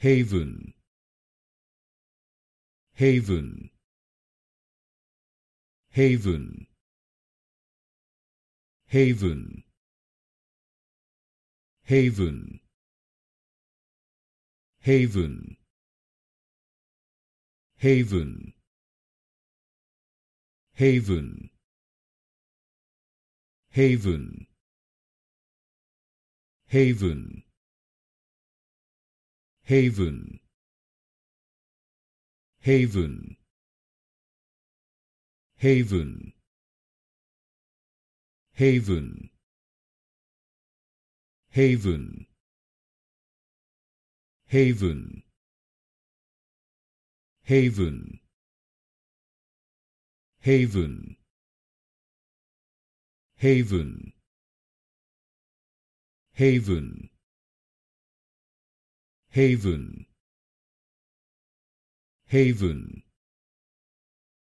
haven haven haven haven haven haven haven haven haven haven haven haven haven haven haven haven haven haven haven haven haven haven